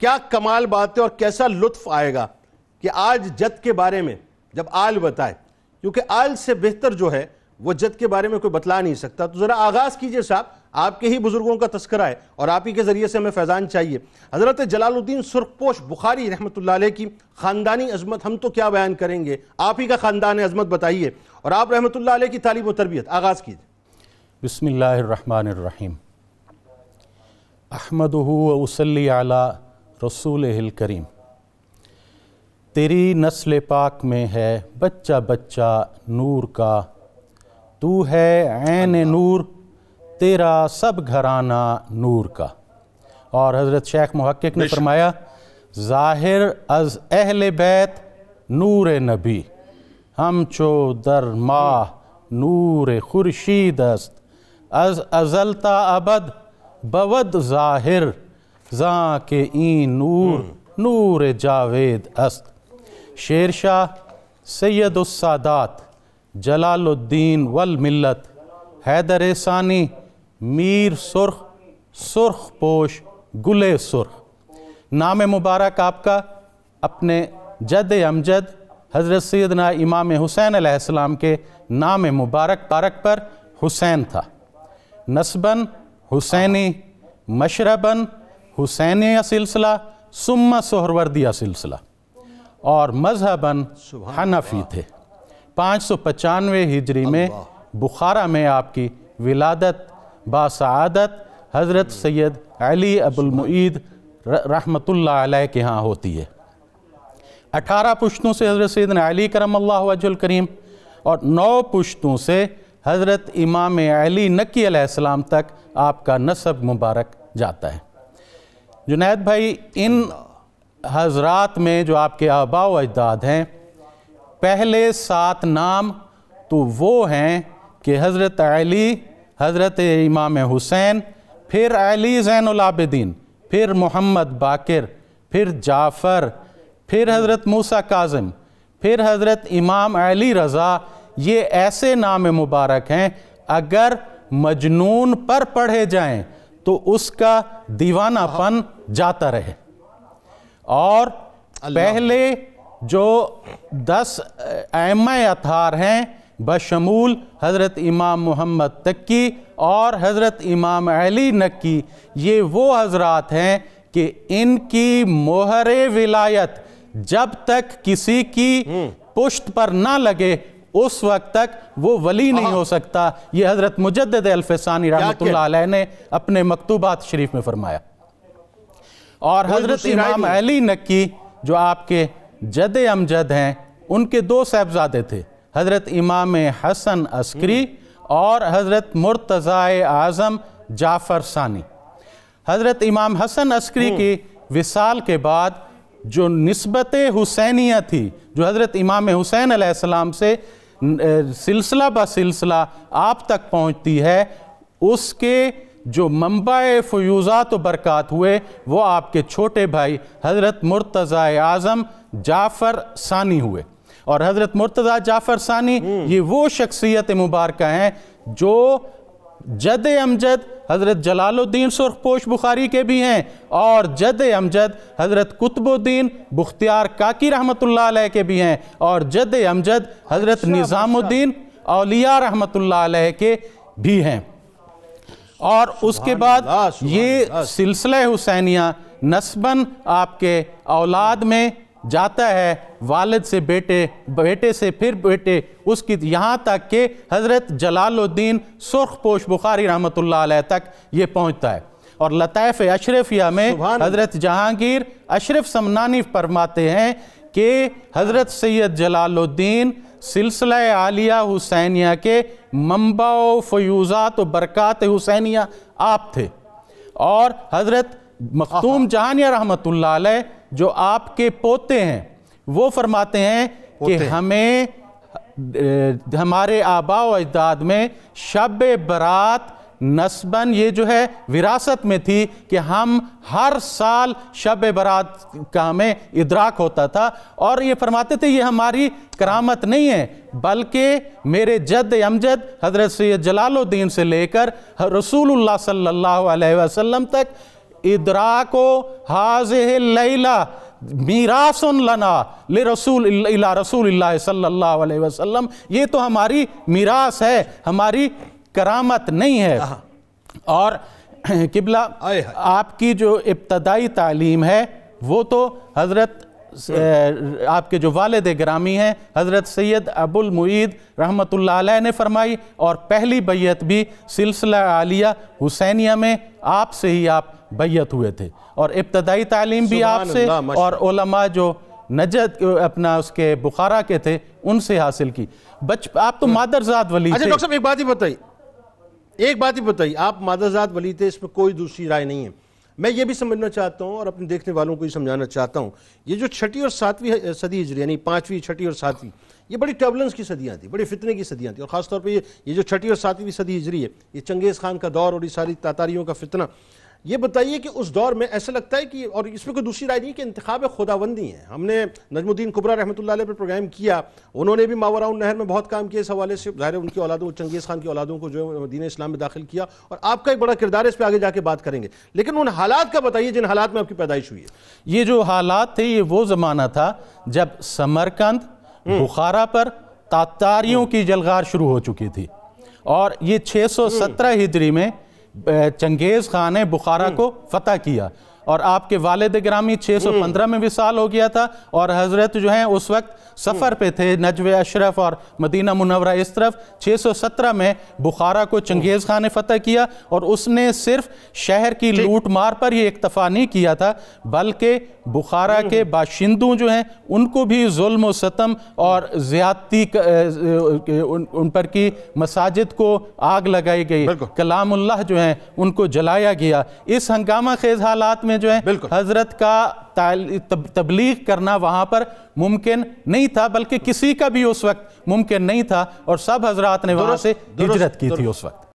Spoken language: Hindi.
क्या कमाल बात है और कैसा लुत्फ आएगा कि आज जत के बारे में जब आल बताए क्योंकि आल से बेहतर जो है वो जत के बारे में कोई बतला नहीं सकता तो ज़रा आगाज़ कीजिए साहब आपके ही बुज़ुर्गों का तस्करा है और आप ही के ज़रिए से हमें फैज़ान चाहिए हज़रत जलालुद्दीन सुरखपोश बुखारी रहमत की ख़ानदानी अजमत हम तो क्या बयान करेंगे आप ही का ख़ानदान अजमत बताइए और आप रहमत की तालीम व तरबियत आगाज़ कीजिए बसमिल्लर अहमद वसली रसूल हिल करीम तेरी नस्ल पाक में है बच्चा बच्चा नूर का तू है ऐन नूर तेरा सब घराना नूर का और हज़रत शेख महक़ ने फरमाया ज़ाहिर अज अहल बैत नूर नबी हम चो दर माह नूर खुर्शीद अज अजलता अबद बवद ज़ाहिर जा के ई नूर हम्म। नूर जावेद अस्त शेर शाह सैदुलसादात जलालुद्दीन वल मिल्लत हैदर सानी मीर सुर्ख सुर्ख पोश गुले सुर्ख नाम मुबारक आपका अपने जद अमजद हज़रत सैदना इमाम हुसैन आसमाम के नाम मुबारक पारक पर हुसैन था नस्बन हुसैनी मशरबन हुसैन सिलसिला सुम्मा सोहरवर्दिया सिलसिला और मजहबन हनफी थे पाँच सौ पचानवे हिजरी में बुखारा में आपकी विलादत बासादत हज़रत सैयद अली अबुलमीद रहमतुल्लाह अलैह के यहाँ होती है अठारह पुश्तों से हज़रत सैदन अली करम अल्लाह करीम और नौ पुश्तों से हज़रत इमाम अली नकी तक आपका नसब मुबारक जाता है जुनैद भाई इन हजरात में जो आपके आबा अजदाद हैं पहले सात नाम तो वो हैं कि हज़रत अली हज़रत इमाम हुसैन फिर अली ज़ैनआबिदीन फिर मोहम्मद बाकर फिर जाफ़र फिर हज़रत मूसा काजम फिर हज़रत इमाम अली रज़ा ये ऐसे नाम मुबारक हैं अगर मजनून पर पढ़े जाएं तो उसका दीवानापन जाता रहे और पहले जो दस एम अथार हैं बशमूल हज़रत इमाम मोहम्मद तक्की और हज़रत इमाम अली नक्की ये वो हजरात हैं कि इनकी मोहर विलायत जब तक किसी की हम्म। पुश्त पर ना लगे उस वक्त तक वो वली नहीं हो सकता ये हज़रत मुजद अलफसानी रहमत ने अपने मकतूबात शरीफ में फरमाया और हज़रत इमाम अली नक्की जो आपके जद अमजद हैं उनके दो साहबजादे थे हज़रत इमाम हसन अस्करी हम्म। और हज़रत मुर्तज़ा आज़म जाफ़र सानी हज़रत इमाम हसन अस्करी हम्म। की विसाल के बाद जो नस्बत हुसैनिया थी जो हज़रत इमाम हुसैन आसमाम से सिलसिला ब सिलसिला आप तक पहुँचती है उसके जो मम्बा फ्यूज़ात बरक़ात हुए वो आपके छोटे भाई हज़रत मुर्तज़ा आज़म जाफ़र सानी हुए और हज़रत मुर्तज़ा जाफ़र सानी हम्म। ये वो शख्सियत मुबारक हैं जो जद अमजद हज़रत जलालुद्दीन सुरखपोश बुखारी के भी हैं और जद अमजद हज़रत कुतुबुद्दीन बुख्तियार काकी रहमत के भी हैं और जद अमजद हज़रत अच्छा, निज़ामुद्दीन अलिया रहमत के भी हैं और उसके बाद ये सिलसिला हुसैनिया नस्बन आपके औलाद में जाता है वालिद से बेटे बेटे से फिर बेटे उसकी यहाँ तक के हज़रत जलालुद्दीन सुर्ख पोश बुखारी रहमत तक ये पहुँचता है और लताफ़ अशरफिया में हज़रत जहांगीर अशरफ समनानी फरमाते हैं कि हज़रत सैद जलालुद्दीन सिलसिला आलिया हुसैनिया के मम्बा फयूज़ात तो बरक़ात हुसैनिया आप थे और हज़रत मखतूम जहानिया रहमत जो आपके पोते हैं वो फरमाते हैं कि हमें हमारे आबाजाद अजदाद में शब बरात नस्बन ये जो है विरासत में थी कि हम हर साल शब बरात का हमें इदराक होता था और ये फरमाते थे ये हमारी करामत नहीं है बल्कि मेरे जद अमजद हजरत सैद जलालुद्दीन से लेकर रसूलुल्लाह सल्लल्लाहु अलैहि वसल्लम तक इदराको हाज लैला मीरासन लना ले रसूल इला रसूल सल्लल्लाहु अलैहि वसल्लम ये तो हमारी मीरास है हमारी करामत नहीं है और किबला आपकी जो इब्तदाई तालीम है वो तो हज़रत हाँ। आपके जो वालद ग्रामी हैं हज़रत सैयद अबुल मुईद रहमत ने फरमाई और पहली बैत भी सिलसिला आलिया हुसैनिया में आपसे ही आप बैत हुए थे और इब्तदाई तालीम भी आपसे और जो नजद अपना उसके बुखारा के थे उनसे हासिल की बच आप तो हाँ। मादरजात वली अच्छा डॉक्टर साहब एक बात ही बताइए एक बात ही बताइए आप मादाजात वली थे इसमें कोई दूसरी राय नहीं है मैं ये भी समझना चाहता हूँ और अपने देखने वालों को ये समझाना चाहता हूँ ये जो छठी और सातवीं सदी हिजरी यानी पाँचवीं छठी और सातवीं ये बड़ी टर्बलेंस की सदियाँ थी बड़ी फितने की सदियाँ थी और ख़ासतौर पर ये ये जो छठी और सातवीं सदी हिजरी है ये चंगेज़ खान का दौर और ये सारी तातारियों का फितना ये बताइए कि उस दौर में ऐसा लगता है कि और इसमें कोई दूसरी राय नहीं कि इंतखब खुदाबंदी है हमने नजमुद्दीन कुबरा रहमत ला पर प्रोग्राम किया उन्होंने भी मावरा नहर में बहुत काम किया इस हवाले से ज़ाहिर उनकी औलादों चंगेज़ खान की औलादों को जो है दीन इस्लाम में दाखिल किया और आपका एक बड़ा किरदार इस पर आगे जाके बात करेंगे लेकिन उन हालात का बताइए जिन हालात में आपकी पैदाइश हुई है ये जो हालात थे ये वो ज़माना था जब समरकंद हम्म। बुखारा पर तातारियों की जलगार शुरू हो चुकी थी और ये सत्रह हिजरी में चंगेज़ खान ने बुखारा हम्म। को फतह किया और आपके वालद ग्रामी पंद्रह हम्म। में विशाल हो गया था और हज़रत जो हैं उस वक्त सफ़र हम्म। पे थे नजव अशरफ और मदीना मुनवरा इस तरफ सत्रह में बुखारा को चंगेज़ हम्म। खान ने फतेह किया और उसने सिर्फ शहर की लूट मार पर ही इक्तफा नहीं किया था बल्कि बुखारा के बाशिंदों जो हैं उनको भी जुल्म सतम और ज़्यादती उन, पर की मसाजिद को आग लगाई गई कलामुल्लाह जो हैं उनको जलाया गया इस हंगामा खेज हालात में में जो है हजरत का तब, तबलीग करना वहां पर मुमकिन नहीं था बल्कि किसी का भी उस वक्त मुमकिन नहीं था और सब हजरात ने वहां से हिजरत की थी उस वक्त